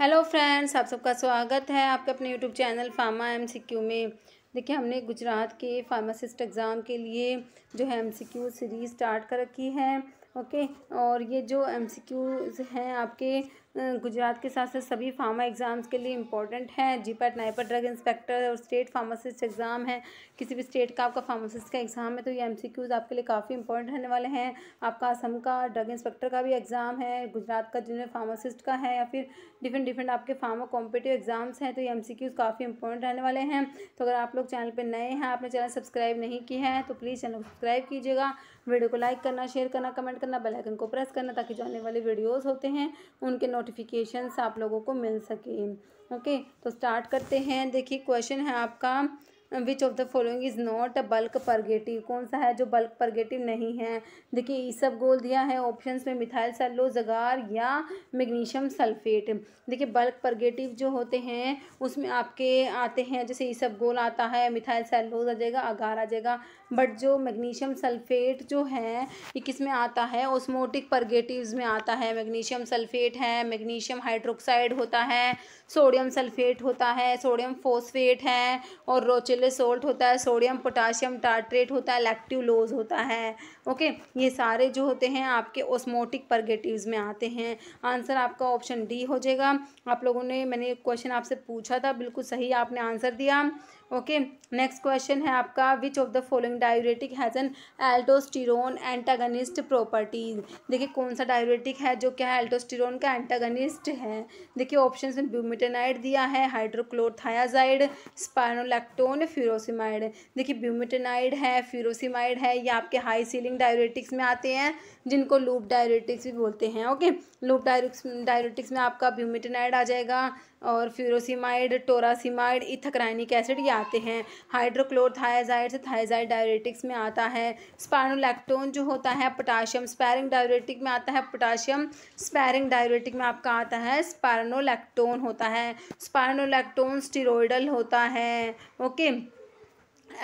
Hello friends आप सबका स्वागत है आपके अपने यूट्यूब चैनल फार्मा एम में देखिए हमने गुजरात के फार्मासिस्ट एग्ज़ाम के लिए जो है एम सीरीज़ स्टार्ट कर रखी है ओके और ये जो एम हैं आपके गुजरात के साथ साथ सभी फार्मा एग्ज़ाम्स के लिए इंपॉर्टेंट हैं जीपैट नाइपर ड्रग इंस्पेक्टर और स्टेट फार्मासिस्ट एग्ज़ाम है किसी भी स्टेट का आपका फार्मासिस्ट का एग्ज़ाम है तो ये एमसीक्यूज़ आपके लिए काफ़ी इंपॉर्टेंट रहने वाले हैं आपका असम का ड्रग इंस्पेक्टर का भी एग्ज़ाम है गुजरात का जूनियर फार्मासिस्ट का है या फिर डिफरेंट डिफरेंट आपके फार्मा कॉम्पिटिव एग्ज़ाम्स हैं तो ये एम काफ़ी इंपॉर्टेंट रहने वाले हैं तो अगर आप लोग चैनल पर नए हैं आपने चैनल सब्सक्राइब नहीं किया है तो प्लीज़ चैनल सब्सक्राइब कीजिएगा वीडियो को लाइक करना शेयर करना कमेंट करना बेलाइकन को प्रेस करना ताकि जो आने वाले वीडियोज़ होते हैं उनके नोटिफिकेशंस आप लोगों को मिल सके ओके तो स्टार्ट करते हैं देखिए क्वेश्चन है आपका which of the following is not a bulk purgative कौन सा है जो बल्क परगेटिव नहीं है देखिए सब गोल दिया है ऑप्शंस में मिथाइल जगार या मैग्नीशियम सल्फेट देखिए बल्क परगेटिव जो होते हैं उसमें आपके आते हैं जैसे सब गोल आता है मिथाइल सेल्लोज आ जाएगा अगार आ जाएगा बट जो मैग्नीशियम सल्फेट जो है ये किस में आता है ओस्मोटिक परगेटिवज़ में आता है मैग्नीशियम सल्फेट है मैग्नीशियम हाइड्रोक्साइड होता है सोडियम सल्फेट होता है सोडियम फोस्फेट है और रोचिल सेलुलर सोल्ट होता है सोडियम पोटाशियम टार्ट्रेट होता है लैक्टिवलोज होता है ओके ये सारे जो होते हैं आपके ओस्मोटिक परगेटिव्स में आते हैं आंसर आपका ऑप्शन डी हो जाएगा आप लोगों ने मैंने क्वेश्चन आपसे पूछा था बिल्कुल सही आपने आंसर दिया ओके नेक्स्ट क्वेश्चन है आपका which of the following diuretic has an aldosterone antagonist properties देखिए कौन सा डायोरेटिक है जो क्या है एल्टोस्टिरोन का एंटागनिस्ट है देखिए ऑप्शन में ब्यूमिटेनाइड दिया है हाइड्रोक्लोरथायाजाइड स्पाइनोलैक्टोन फ्यूरोसिमाइड देखिए ब्यूमिटेनाइड है फ्यूरोसिमाइड है ये आपके हाई सीलिंग डायोरेटिक्स में आते हैं जिनको लूप डायरेटिक्स भी बोलते हैं ओके लूप डायरेक्स डायरेटिक्स में आपका ब्यूमिटनाइड आ जाएगा और फ्यूरोसीमाइड टोरासीमाइड इथक्राइनिक एसिड ये आते हैं हाइड्रोक्लोरथायाजाइड से थाइजाइड डायरेटिक्स में आता है स्पाइनोलैक्टोन जो होता है पोटाशियम स्पैरिंग डायरेटिक में आता है पोटाशियम स्पैरिंग डायरेटिक में आपका आता है स्पाइनोलैक्टोन होता है स्पाइनोलैक्टोन स्टीरोडल होता है ओके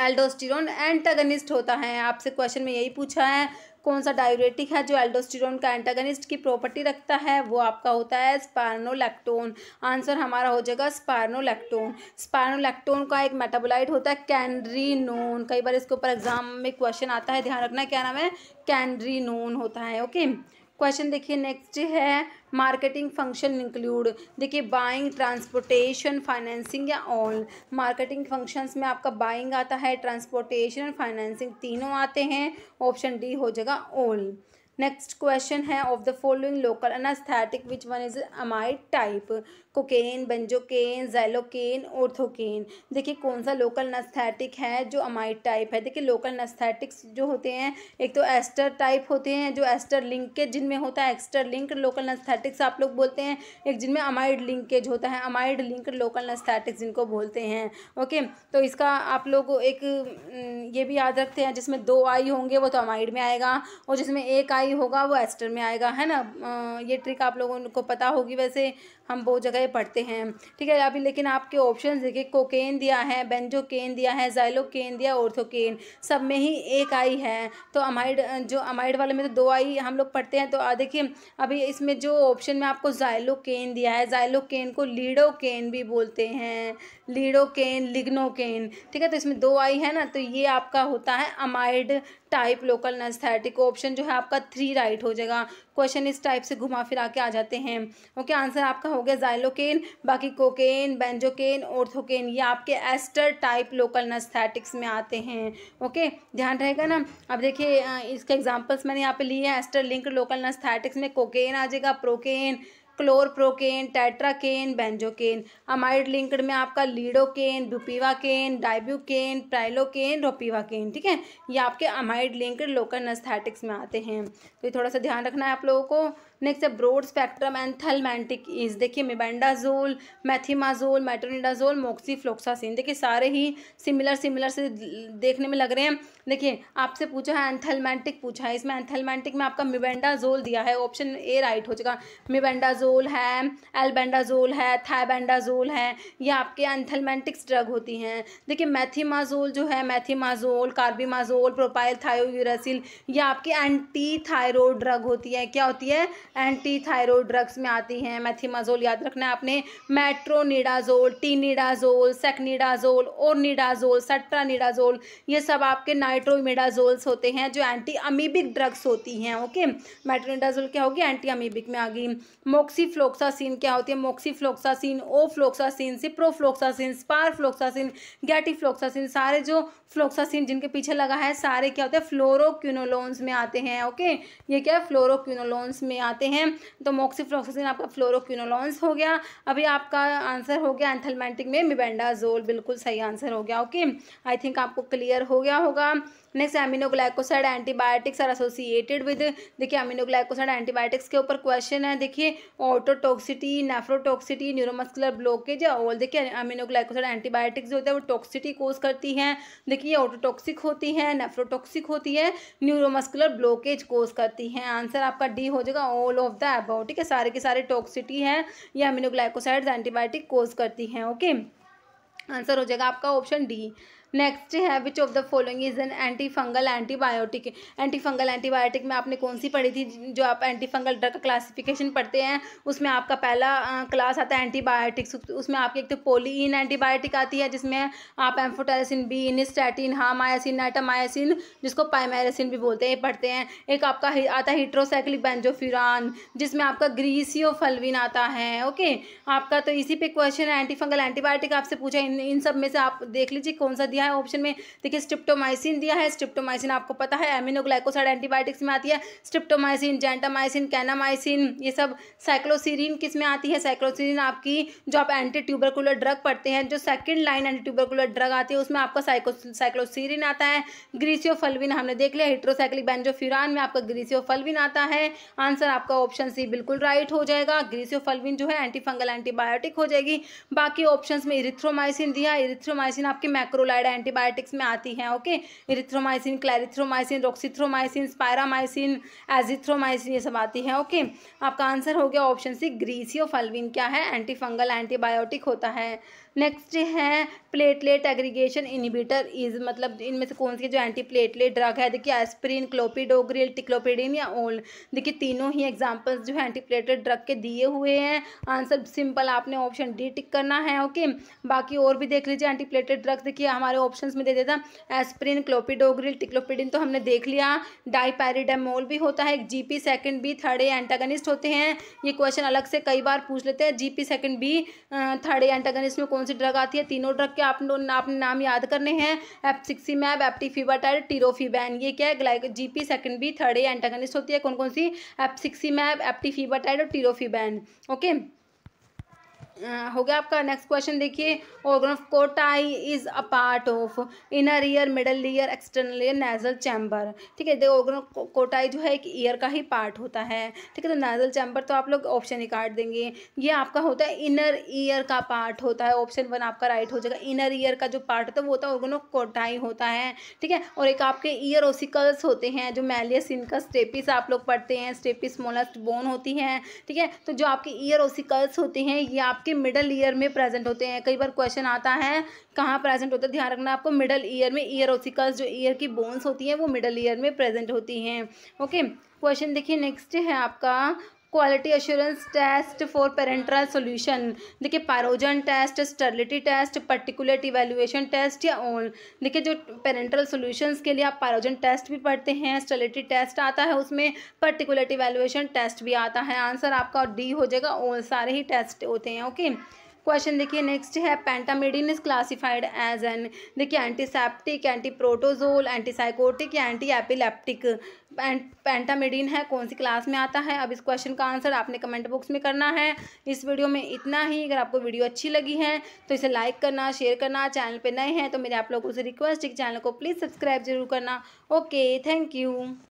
एल्डोस्टिरोन एंटागनिस्ट होता है आपसे क्वेश्चन में यही पूछा है कौन सा डायूरेटिक है जो एल्डोस्टिरोन का एंटागनिस्ट की प्रॉपर्टी रखता है वो आपका होता है स्पार्नोलैक्टोन आंसर हमारा हो जाएगा स्पार्नोलैक्टोन स्पार्नोलैक्टोन का एक मेटाबोलाइट होता है कैंड्रीनोन कई बार इसके ऊपर एग्जाम में क्वेश्चन आता है ध्यान रखना क्या नाम है कैनड्रीनोन होता है ओके क्वेश्चन देखिए नेक्स्ट है मार्केटिंग फंक्शन इंक्लूड देखिए बाइंग ट्रांसपोर्टेशन फाइनेंसिंग या ऑल मार्केटिंग फंक्शंस में आपका बाइंग आता है ट्रांसपोर्टेशन फाइनेंसिंग तीनों आते हैं ऑप्शन डी हो जाएगा ऑल नेक्स्ट क्वेश्चन है of the following local anaesthetic which one is amide type cocaine benzocaine xylocaine orthocaine देखिए कौन सा लोकल नस्थैटिक है जो अमाइड टाइप है देखिए लोकल नस्थैटिक्स जो होते हैं एक तो एस्टर टाइप होते हैं जो एस्टर लिंकेज जिनमें होता है एक्स्टर लिंक लोकल नस्थैटिक्स आप लोग बोलते हैं एक जिनमें अमाइड लिंकेज होता है अमाइड लिंक लोकल नस्थैटिक्स जिनको बोलते हैं ओके तो इसका आप लोग एक ये भी याद रखते हैं जिसमें दो आई होंगे वो तो अमाइड में आएगा और जिसमें एक आई आई होगा वो एस्टर में आएगा है ना ये ट्रिक आप लोगों को पता होगी वैसे हम बहुत जगह पढ़ते हैं ठीक है अभी लेकिन आपके ऑप्शन देखिए कोकेन दिया है बेंजो केन दिया है केन दिया ऑर्थोकेन सब में ही एक आई है तो अमाइड जो अमाइड वाले में तो दो आई हम लोग पढ़ते हैं तो देखिए अभी इसमें जो ऑप्शन में आपको केन दिया है केन को लीडोकेन भी बोलते हैं लीडोकेन लिग्नोकेन ठीक है तो इसमें दो आई है ना तो ये आपका होता है amide type local anaesthetic option जो है आपका थ्री राइट हो जाएगा क्वेश्चन इस टाइप से घुमा फिरा के आ जाते हैं ओके आंसर आपका हो गया जाइलोकेन बाकी कोकेन बेंजोकेन ओर्थोकेन ये आपके एस्टर टाइप लोकल नस्थैटिक्स में आते हैं ओके ध्यान रहेगा ना अब देखिए इसके एग्जाम्पल्स मैंने यहाँ पे लिए हैं एस्टर लिंक लोकल नस्थैटिक्स में कोकेन आ जाएगा procaine chloroprocaine tetracaine benzocaine amide linked में आपका लीडोकेन बुपीवाकेन डाइब्यूकेन प्राइलोकेन रोपीवाकेन ठीक है ये आपके अमाइड लिंकड लोकल नस्थैटिक्स में आते हैं तो ये थोड़ा सा ध्यान रखना है आप लोगों को नेक्स्ट है ब्रोड स्पेक्ट्रम एंथलमेंटिक ईज देखिए मिबेंडाजोल मैथीमाजोल मोक्सी मोक्सीफ्लोक्सासिन देखिए सारे ही सिमिलर सिमिलर से देखने में लग रहे हैं देखिए आपसे पूछा है एंथलमेंटिक पूछा है इसमें एंथलमेंटिक में आपका मिबेंडाजोल दिया है ऑप्शन ए राइट हो जाएगा मिबेंडाजोल एल्बेंडाजोल है एल्बेंडाजोल है थाइबेंडाजोल है ये आपके एंथलमेंटिक्स ड्रग होती हैं देखिए मैथीमाजोल जो है मैथीमाजोल कार्बीमाजोल प्रोपाइल थायोयूरासिल ये आपकी एंटी थायरोड ड्रग होती है क्या होती है एंटी थायरोड ड्रग्स में आती हैं मैथीमाजोल याद रखना है आपने मेट्रोनिडाजोल टीनिडाजोल सेकनिडाजोल और निडाजोल सेट्रानिडाजोल ये सब आपके नाइट्रोमिडाजोल्स होते हैं जो एंटी अमीबिक ड्रग्स होती हैं ओके मेट्रोनिडाजोल क्या होगी एंटी अमीबिक में आ गई मोक्स मोक्सीफ्लोक्सासिन क्या होती है मोक्सीफ्लोक्सासिन ओ ओफ्लोक्सासिन सिप्रोफ्लोक्सासिन स्पारफ्लोक्सासिन गैटीफ्लोक्सासिन सारे जो फ्लोक्सासिन जिनके पीछे लगा है सारे क्या होते हैं फ्लोरोक्यूनोलोन्स में आते हैं ओके ये क्या है फ्लोरोक्यूनोलोन्स में आते हैं तो मोक्सीफ्लोक्सासिन आपका फ्लोरोक्यूनोलोन्स हो गया अभी आपका आंसर हो गया एंथलमेंटिक में मिबेंडाजोल बिल्कुल सही आंसर हो गया ओके आई थिंक आपको क्लियर हो गया होगा next aminoglycoside antibiotics are associated with देखिए एमिनोग्लाइकोसाइड एंटीबायोटिक्स के ऊपर क्वेश्चन है देखिए ऑटोटॉक्सिटी नेफ्रोटॉक्सिटी न्यूरोमस्कुलर ब्लॉकेज या ऑल देखिए अमीनोग्लाइकोसाइड एंटीबायोटिक्स जो होते हैं वो टॉक्सिटी कोज करती हैं देखिए ये ऑटोटॉक्सिक होती हैं नेफ्रोटॉक्सिक होती है न्यूरोमस्कुलर ब्लॉकेज कोज करती हैं आंसर आपका डी हो जाएगा ऑल ऑफ द अबाउ ठीक है सारे के सारे टॉक्सिटी हैं या अमीनोग्लाइकोसाइड्स एंटीबायोटिक कोज करती हैं ओके आंसर हो जाएगा आपका ऑप्शन डी नेक्स्ट है which of the following is an anti fungal antibiotic anti fungal antibiotic में आपने कौन सी पढ़ी थी जो आप एंटी फंगल ड्रग क्लासिफिकेशन पढ़ते हैं उसमें आपका पहला क्लास आता है एंटीबायोटिक्स उसमें आपकी एक तो इन एंटीबायोटिक आती है जिसमें आप एम्फोटेरेसिन बी इनिस्टैटिन हामायासिन नाइटामायासिन जिसको पाइमेरेसिन भी बोलते हैं पढ़ते हैं एक आपका आता है हिट्रोसाइक्लिक बेंजोफिरान जिसमें आपका फलविन आता है ओके आपका तो इसी पे क्वेश्चन है एंटीफंगल एंटीबायोटिक आपसे पूछा इन इन सब में से आप देख लीजिए कौन सा दिया दिया है ऑप्शन में देखिए स्ट्रिप्टोमाइसिन दिया है स्ट्रिप्टोमाइसिन आपको पता है एमिनोग्लाइकोसाइड एंटीबायोटिक्स में आती है स्ट्रिप्टोमाइसिन जेंटामाइसिन कैनामाइसिन ये सब साइक्लोसिरिन किस में आती है साइक्लोसिरिन आपकी जो आप एंटी ट्यूबरकुलर ड्रग पढ़ते हैं जो second line anti tubercular drug आती है उसमें आपका साइको साइक्लोसिरीन आता है ग्रीसियोफलविन हमने देख लिया हिट्रोसाइक्लिक बेंजोफिरान में आपका ग्रीसियोफलविन आता है आंसर आपका ऑप्शन सी बिल्कुल राइट हो जाएगा ग्रीसियोफलविन जो है एंटीफंगल एंटीबायोटिक हो जाएगी बाकी ऑप्शन में इरिथ्रोमाइसिन दिया इरिथ्रोमाइसिन आपकी मैक्रोलाइड एंटीबायोटिक्स में आती हैं okay erythromycin clarithromycin roxithromycin spiramycin azithromycin ये सब आती हैं ओके आपका आंसर हो गया ऑप्शन सी ग्रीसियोफल्विन क्या है एंटी फंगल एंटीबायोटिक होता है नेक्स्ट है प्लेटलेट एग्रीगेशन इनिबिटर इज मतलब इनमें से कौन सी जो एंटी प्लेटलेट ड्रग है देखिए एस्प्रिन क्लोपिडोग्रिल टिक्लोपिडिन या ओल देखिए तीनों ही एग्जांपल्स जो है एंटी प्लेटलेट ड्रग के दिए हुए हैं आंसर सिंपल आपने ऑप्शन डी टिक करना है ओके बाकी और भी देख लीजिए एंटी प्लेटलेट ड्रग देखिए हमारे ऑप्शन में दे देता एस्प्रिन क्लोपिडोग्रिल टिक्लोपिडिन तो हमने देख लिया डाईपैरिडामोल भी होता है P second B third A antagonist होते हैं ये क्वेश्चन अलग से कई बार पूछ लेते हैं P second B third A antagonist में कौन कौन सी ड्रग आती है तीनों ड्रग के आप आपने नाम याद करने हैं एप सिक्सी मैब एप्सिक्सीमैब एप्टीफीबाटाइड टीरोफीबैन ये क्या है glyco P second B third A antagonist होती है कौन कौन सी एप सिक्सी मैब एप्सिक्सीमैब एप्टीफीबाटाइड और टीरोफीबैन ओके हो गया आपका नेक्स्ट क्वेश्चन देखिए organ of Corti is a part of inner ear middle ear external ear nasal chamber ठीक है देखो ऑर्गन ऑफ कोटाई जो है एक ईयर का ही पार्ट होता है ठीक है तो नेजल चैम्बर तो आप लोग ऑप्शन ही काट देंगे ये आपका होता है इनर ईयर का पार्ट होता है ऑप्शन वन आपका राइट हो जाएगा इनर ईयर का जो पार्ट होता है वो होता है ऑर्गन ऑफ कोटाई होता है ठीक है और एक आपके ईयर ओसिकल्स होते हैं जो मैलियस इनका स्टेपिस आप लोग पढ़ते हैं स्टेपिस मोलस्ट बोन होती है ठीक है तो जो आपके ईयर ओसिकल्स होते हैं ये आप आपके मिडल ईयर में प्रेजेंट होते हैं कई बार क्वेश्चन आता है कहाँ प्रेजेंट होता है ध्यान रखना आपको मिडल ईयर में ईयर ओसिकल्स जो ईयर की बोन्स होती हैं वो मिडल ईयर में प्रेजेंट होती हैं ओके क्वेश्चन देखिए नेक्स्ट है आपका quality assurance test for parenteral solution देखिए pyrogen test sterility test particulate evaluation test या ओन देखिए जो पेरेंट्रल सोल्यूशन के लिए आप पारोजन टेस्ट भी पढ़ते हैं स्टर्लिटी टेस्ट आता है उसमें पर्टिकुलेट इवेल्युएशन टेस्ट भी आता है आंसर आपका डी हो जाएगा ओन सारे ही टेस्ट होते हैं ओके okay? क्वेश्चन देखिए नेक्स्ट है pentamidine is classified as an देखिए एंटीसेप्टिक एंटी प्रोटोजोल एंटीसाइकोटिक या एंटी एपिलेप्टिक पेंटामिडिन है कौन सी क्लास में आता है अब इस क्वेश्चन का आंसर आपने कमेंट बॉक्स में करना है इस वीडियो में इतना ही अगर आपको वीडियो अच्छी लगी है तो इसे लाइक करना शेयर करना चैनल पर नए हैं तो मेरे आप लोगों से रिक्वेस्ट है कि चैनल को प्लीज़ सब्सक्राइब जरूर करना ओके थैंक यू